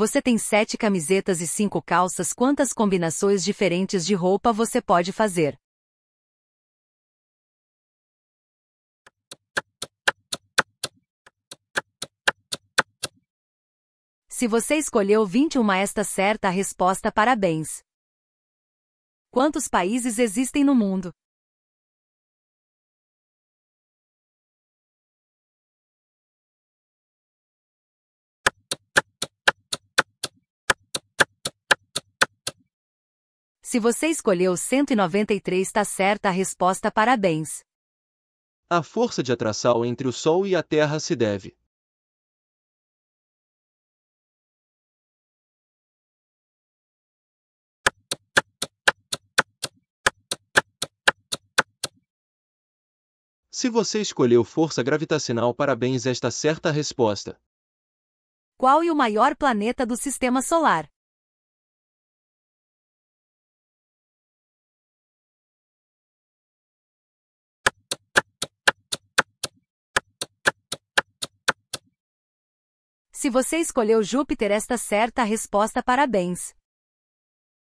Você tem sete camisetas e cinco calças. Quantas combinações diferentes de roupa você pode fazer? Se você escolheu 21 esta certa a resposta, parabéns. Quantos países existem no mundo? Se você escolheu 193, está certa a resposta, parabéns. A força de atração entre o Sol e a Terra se deve. Se você escolheu força gravitacional, parabéns, esta certa resposta. Qual é o maior planeta do sistema solar? Se você escolheu Júpiter, esta certa resposta, parabéns.